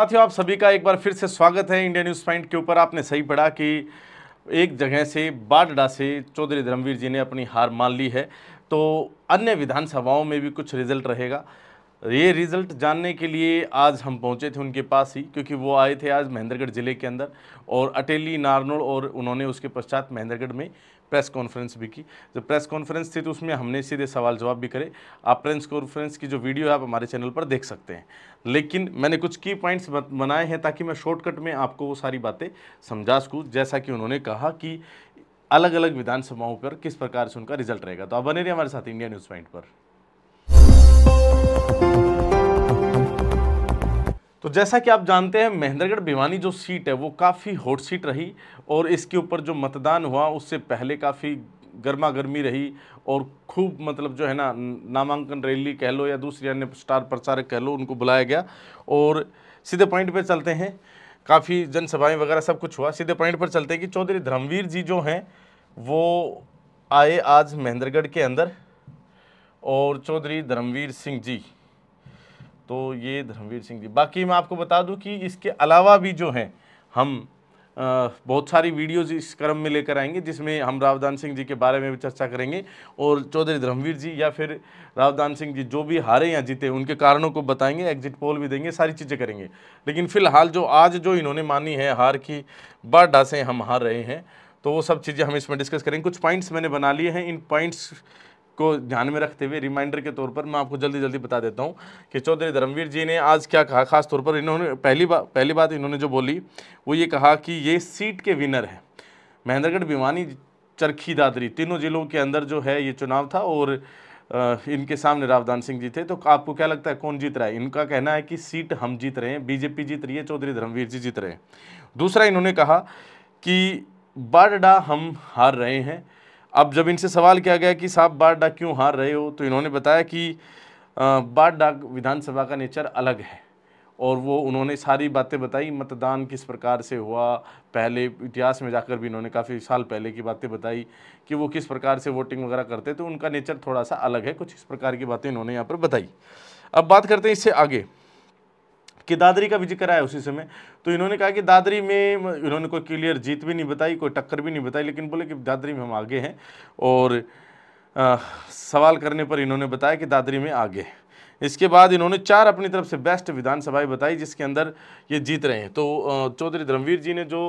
साथियों आप सभी का एक बार फिर से स्वागत है इंडिया न्यूज़ पॉइंट के ऊपर आपने सही पढ़ा कि एक जगह से बाडडा से चौधरी धर्मवीर जी ने अपनी हार मान ली है तो अन्य विधानसभाओं में भी कुछ रिजल्ट रहेगा ये रिज़ल्ट जानने के लिए आज हम पहुंचे थे उनके पास ही क्योंकि वो आए थे आज महेंद्रगढ़ ज़िले के अंदर और अटेली नारनोड़ और उन्होंने उसके पश्चात महेंद्रगढ़ में प्रेस कॉन्फ्रेंस भी की जब प्रेस कॉन्फ्रेंस थी तो उसमें हमने सीधे सवाल जवाब भी करे आप प्रेस कॉन्फ्रेंस की जो वीडियो है आप हमारे चैनल पर देख सकते हैं लेकिन मैंने कुछ की पॉइंट्स बनाए हैं ताकि मैं शॉर्टकट में आपको वो सारी बातें समझा सकूँ जैसा कि उन्होंने कहा कि अलग अलग विधानसभाओं पर किस प्रकार से उनका रिजल्ट रहेगा तो आप बने रहिए हमारे साथ इंडिया न्यूज़ पॉइंट पर तो जैसा कि आप जानते हैं महेंद्रगढ़ भिवानी जो सीट है वो काफ़ी हॉट सीट रही और इसके ऊपर जो मतदान हुआ उससे पहले काफ़ी गर्मा गर्मी रही और खूब मतलब जो है ना नामांकन रैली कह लो या दूसरी अन्य स्टार प्रचारक कह लो उनको बुलाया गया और सीधे पॉइंट पर चलते हैं काफ़ी जनसभाएं वगैरह सब कुछ हुआ सीधे पॉइंट पर चलते हैं कि चौधरी धर्मवीर जी जो हैं वो आए आज महेंद्रगढ़ के अंदर और चौधरी धर्मवीर सिंह जी तो ये धर्मवीर सिंह जी बाकी मैं आपको बता दूं कि इसके अलावा भी जो हैं हम आ, बहुत सारी वीडियोज इस क्रम में लेकर आएंगे जिसमें हम रावदान सिंह जी के बारे में भी चर्चा करेंगे और चौधरी धर्मवीर जी या फिर रावदान सिंह जी जो भी हारे या जीते उनके कारणों को बताएंगे एग्जिट पोल भी देंगे सारी चीज़ें करेंगे लेकिन फ़िलहाल जो आज जो इन्होंने मानी है हार की बाढ़ से हम हार रहे हैं तो वो सब चीज़ें हम इसमें डिस्कस करेंगे कुछ पॉइंट्स मैंने बना लिए हैं इन पॉइंट्स को ध्यान में रखते हुए रिमाइंडर के तौर पर मैं आपको जल्दी जल्दी बता देता हूँ कि चौधरी धर्मवीर जी ने आज क्या कहा खास तौर पर इन्होंने पहली बात पहली बात इन्होंने जो बोली वो ये कहा कि ये सीट के विनर हैं महेंद्रगढ़ भिवानी चरखी दादरी तीनों जिलों के अंदर जो है ये चुनाव था और इनके सामने रावदान सिंह जी थे तो आपको क्या लगता है कौन जीत रहा है इनका कहना है कि सीट हम जीत रहे हैं बीजेपी जीत रही है चौधरी धर्मवीर जी जीत रहे हैं दूसरा इन्होंने कहा कि बारडा हम हार रहे हैं अब जब इनसे सवाल किया गया कि साहब बाडा क्यों हार रहे हो तो इन्होंने बताया कि बाडा विधानसभा का नेचर अलग है और वो उन्होंने सारी बातें बताई मतदान किस प्रकार से हुआ पहले इतिहास में जाकर भी इन्होंने काफ़ी साल पहले की बातें बताई कि वो किस प्रकार से वोटिंग वगैरह करते तो उनका नेचर थोड़ा सा अलग है कुछ इस प्रकार की बातें इन्होंने यहाँ पर बताई अब बात करते हैं इससे आगे कि दादरी का भी जिक्र आया उसी समय तो इन्होंने कहा कि दादरी में इन्होंने कोई क्लियर जीत भी नहीं बताई कोई टक्कर भी नहीं बताई लेकिन बोले कि दादरी में हम आगे हैं और आ, सवाल करने पर इन्होंने बताया कि दादरी में आगे हैं इसके बाद इन्होंने चार अपनी तरफ से बेस्ट विधानसभाएं बताई जिसके अंदर ये जीत रहे हैं तो चौधरी धर्मवीर जी ने जो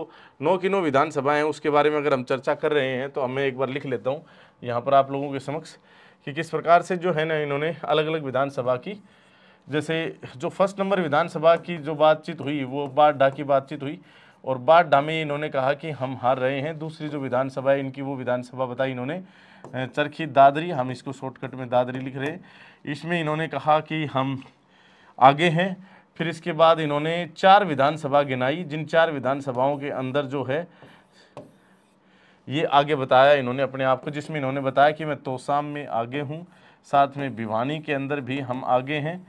नौ की नौ विधानसभाएं हैं उसके बारे में अगर हम चर्चा कर रहे हैं तो अब मैं एक बार लिख लेता हूँ यहाँ पर आप लोगों के समक्ष कि किस प्रकार से जो है ना इन्होंने अलग अलग विधानसभा की जैसे जो फर्स्ट नंबर विधानसभा की जो बातचीत हुई वो बाढ़ की बातचीत हुई और बाढ़ में इन्होंने कहा कि हम हार रहे हैं दूसरी जो विधानसभा है इनकी वो विधानसभा बताई इन्होंने चरखी दादरी हम इसको शॉर्टकट में दादरी लिख रहे इसमें इन्होंने कहा कि हम आगे हैं फिर इसके बाद इन्होंने चार विधानसभा गिनाई जिन चार विधानसभाओं के अंदर जो है ये आगे बताया इन्होंने अपने आप को जिसमें इन्होंने बताया कि मैं तोसाम में आगे हूँ साथ में भिवानी के अंदर भी हम आगे हैं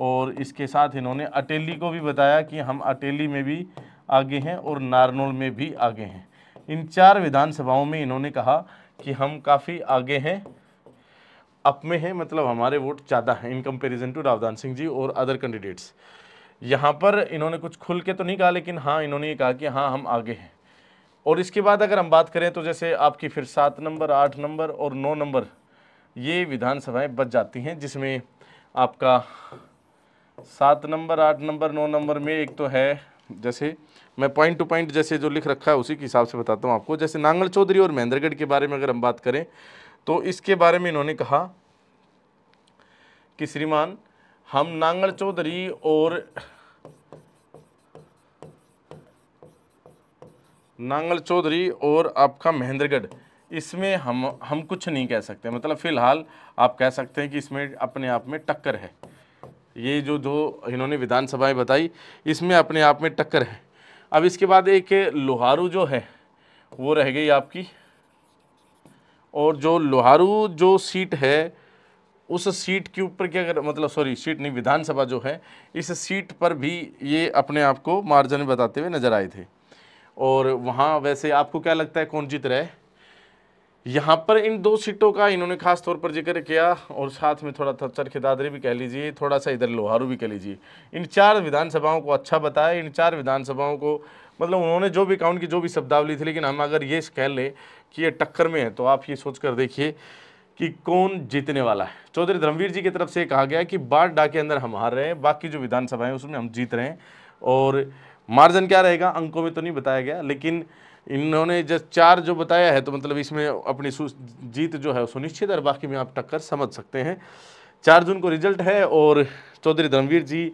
और इसके साथ इन्होंने अटेली को भी बताया कि हम अटेली में भी आगे हैं और नारनौल में भी आगे हैं इन चार विधानसभाओं में इन्होंने कहा कि हम काफ़ी आगे हैं अप में हैं मतलब हमारे वोट ज़्यादा हैं in comparison to Rawdan Singh ji और अदर कैंडिडेट्स यहाँ पर इन्होंने कुछ खुल के तो नहीं कहा लेकिन हाँ इन्होंने ये कहा कि हाँ हम आगे हैं और इसके बाद अगर हम बात करें तो जैसे आपकी फिर सात नंबर आठ नंबर और नौ नंबर ये विधानसभाएं बच जाती हैं जिसमें आपका सात नंबर आठ नंबर नौ नंबर में एक तो है जैसे मैं पॉइंट टू पॉइंट जैसे जो लिख रखा है उसी के हिसाब से बताता हूँ आपको जैसे नांगल चौधरी और महेंद्रगढ़ के बारे में अगर हम बात करें तो इसके बारे में इन्होंने कहा कि श्रीमान हम नांगल चौधरी और नांगल चौधरी और आपका महेंद्रगढ़ इसमें हम हम कुछ नहीं कह सकते मतलब फ़िलहाल आप कह सकते हैं कि इसमें अपने आप में टक्कर है ये जो दो इन्होंने विधानसभाएं बताई इसमें अपने आप में टक्कर है अब इसके बाद एक लोहारू जो है वो रह गई आपकी और जो लोहारू जो सीट है उस सीट के ऊपर क्या कर मतलब सॉरी सीट नहीं विधानसभा जो है इस सीट पर भी ये अपने आप को मार्जन बताते हुए नज़र आए थे और वहाँ वैसे आपको क्या लगता है कौन जीत रहा है यहाँ पर इन दो सीटों का इन्होंने खास तौर पर जिक्र किया और साथ में थोड़ा चरखे खिदादरी भी कह लीजिए थोड़ा सा इधर लोहारू भी कह लीजिए इन चार विधानसभाओं को अच्छा बताया इन चार विधानसभाओं को मतलब उन्होंने जो भी काउंट की जो भी शब्दावली थी लेकिन हम अगर ये कह लें कि ये टक्कर में है तो आप ये सोच कर देखिए कि कौन जीतने वाला है चौधरी धर्मवीर जी की तरफ से कहा गया कि डा के अंदर हम हार रहे हैं बाकी जो विधानसभाएँ उसमें हम जीत रहे हैं और मार्जिन क्या रहेगा अंकों में तो नहीं बताया गया लेकिन इन्होंने जब चार जो बताया है तो मतलब इसमें अपनी जीत जो है सुनिश्चित और बाकी में आप टक्कर समझ सकते हैं चार जून को रिजल्ट है और चौधरी धर्मवीर जी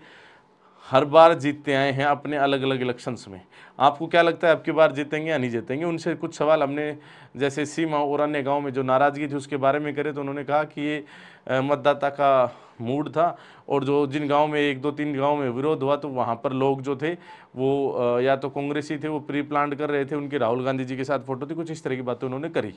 हर बार जीतते आए हैं अपने अलग अलग इलेक्शंस में आपको क्या लगता है आपकी बार जीतेंगे या नहीं जीतेंगे उनसे कुछ सवाल हमने जैसे सीमा और अन्य गाँव में जो नाराज़गी थी उसके बारे में करे तो उन्होंने कहा कि ये मतदाता का मूड था और जो जिन गांव में एक दो तीन गांव में विरोध हुआ तो वहाँ पर लोग जो थे वो या तो कांग्रेसी थे वो प्री प्लान कर रहे थे उनके राहुल गांधी जी के साथ फ़ोटो थी कुछ इस तरह की बातें उन्होंने करी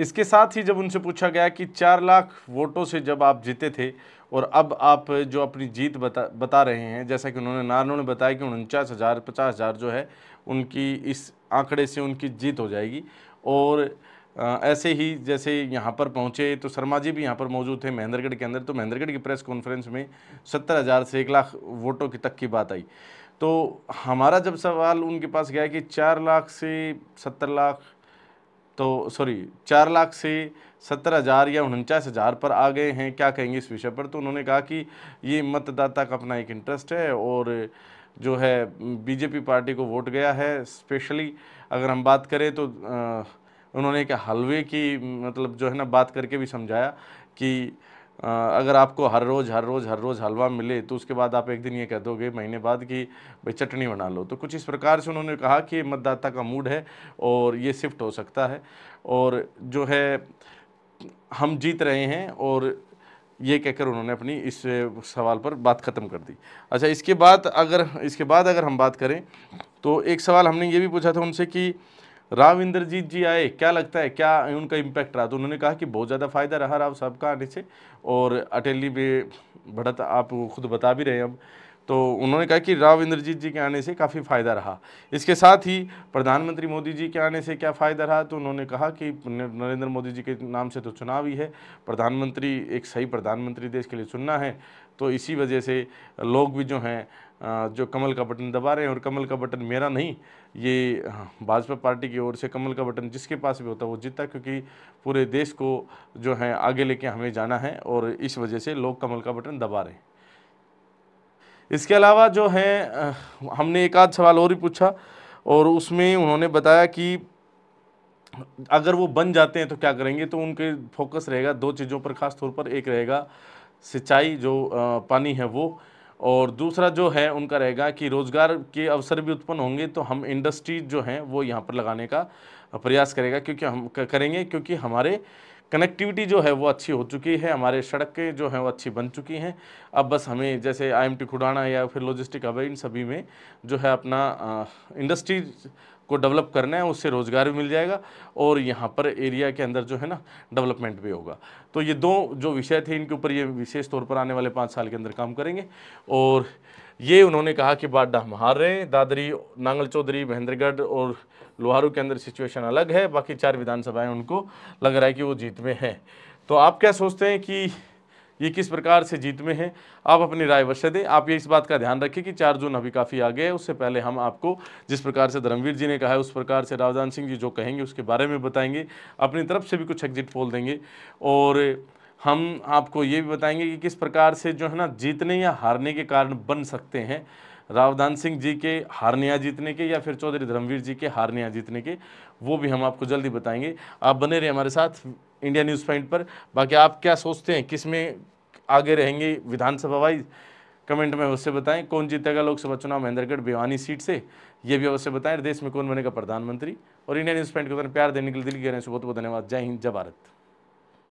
इसके साथ ही जब उनसे पूछा गया कि चार लाख वोटों से जब आप जीते थे और अब आप जो अपनी जीत बता बता रहे हैं जैसा कि उन्होंने नारों ने बताया कि उनचास हज़ार पचास हज़ार जो है उनकी इस आंकड़े से उनकी जीत हो जाएगी और ऐसे ही जैसे यहाँ पर पहुँचे तो शर्मा जी भी यहाँ पर मौजूद थे महेंद्रगढ़ के अंदर तो महेंद्रगढ़ की प्रेस कॉन्फ्रेंस में सत्तर हज़ार से एक लाख वोटों की तक की बात आई तो हमारा जब सवाल उनके पास गया कि चार लाख से सत्तर लाख तो सॉरी चार लाख से सत्तर हज़ार या उनचास हज़ार पर आ गए हैं क्या कहेंगे इस विषय पर तो उन्होंने कहा कि ये मतदाता का अपना एक इंटरेस्ट है और जो है बीजेपी पार्टी को वोट गया है स्पेशली अगर हम बात करें तो आ, उन्होंने एक हलवे की मतलब जो है ना बात करके भी समझाया कि अगर आपको हर रोज़ हर रोज़ हर रोज़ हलवा मिले तो उसके बाद आप एक दिन ये कह दोगे महीने बाद कि भाई चटनी बना लो तो कुछ इस प्रकार से उन्होंने कहा कि मतदाता का मूड है और ये शिफ्ट हो सकता है और जो है हम जीत रहे हैं और ये कहकर उन्होंने अपनी इस सवाल पर बात ख़त्म कर दी अच्छा इसके बाद अगर इसके बाद अगर हम बात करें तो एक सवाल हमने ये भी पूछा था उनसे कि राव इंद्रजीत जी आए क्या लगता है क्या उनका इम्पैक्ट रहा तो उन्होंने कहा कि बहुत ज़्यादा फ़ायदा रहा राव साहब का आने से और अटेली में बढ़त आप खुद बता भी रहे हैं अब तो उन्होंने कहा कि राव इंद्रजीत जी के आने से काफ़ी फ़ायदा रहा इसके साथ ही प्रधानमंत्री मोदी जी के आने से क्या फ़ायदा रहा तो उन्होंने कहा कि नरेंद्र मोदी जी के नाम से तो चुनाव ही है प्रधानमंत्री एक सही प्रधानमंत्री देश के लिए चुनना है तो इसी वजह से लोग भी जो हैं जो कमल का बटन दबा रहे हैं और कमल का बटन मेरा नहीं ये हाँ, भाजपा पार्टी की ओर से कमल का बटन जिसके पास भी होता है वो जीतता क्योंकि पूरे देश को जो है आगे लेके हमें जाना है और इस वजह से लोग कमल का बटन दबा रहे हैं इसके अलावा जो है हमने एक आध सवाल और ही पूछा और उसमें उन्होंने बताया कि अगर वो बन जाते हैं तो क्या करेंगे तो उनके फोकस रहेगा दो चीज़ों पर खास तौर पर एक रहेगा सिंचाई जो पानी है वो और दूसरा जो है उनका रहेगा कि रोज़गार के अवसर भी उत्पन्न होंगे तो हम इंडस्ट्री जो हैं वो यहाँ पर लगाने का प्रयास करेगा क्योंकि हम करेंगे क्योंकि हमारे कनेक्टिविटी जो है वो अच्छी हो चुकी है हमारे सड़कें जो हैं वो अच्छी बन चुकी हैं अब बस हमें जैसे आईएमटी खुडाना या फिर लॉजिस्टिक अब इन सभी में जो है अपना इंडस्ट्री को डेवलप करना है उससे रोज़गार भी मिल जाएगा और यहाँ पर एरिया के अंदर जो है ना डेवलपमेंट भी होगा तो ये दो जो विषय थे इनके ऊपर ये विशेष तौर पर आने वाले पाँच साल के अंदर काम करेंगे और ये उन्होंने कहा कि हम हार रहे हैं दादरी नांगल चौधरी महेंद्रगढ़ और लोहारू के अंदर सिचुएशन अलग है बाकी चार विधानसभाएं उनको लग रहा है कि वो जीत में हैं तो आप क्या सोचते हैं कि ये किस प्रकार से जीत में है आप अपनी राय अवश्य दें आप ये इस बात का ध्यान रखें कि चार जून अभी काफ़ी आगे है उससे पहले हम आपको जिस प्रकार से धर्मवीर जी ने कहा है उस प्रकार से रावदान सिंह जी जो कहेंगे उसके बारे में बताएंगे अपनी तरफ से भी कुछ एग्जिट पोल देंगे और हम आपको ये भी बताएंगे कि किस प्रकार से जो है ना जीतने या हारने के कारण बन सकते हैं रावधान सिंह जी के हारने या जीतने के या फिर चौधरी धर्मवीर जी के हारने या जीतने के वो भी हम आपको जल्दी बताएंगे आप बने रहे हमारे साथ इंडिया न्यूज़ पॉइंट पर बाकी आप क्या सोचते हैं किस में आगे रहेंगे विधानसभा वाइज कमेंट में उससे बताएं कौन जीतेगा लोकसभा चुनाव महेंद्रगढ़ भिवानी सीट से ये भी अवश्य बताएं देश में कौन बनेगा प्रधानमंत्री और इंडिया न्यूज़ पॉइंट को प्यार देने के लिए दिल कह रहे हैं बहुत बहुत धन्यवाद जय हिंद जय भारत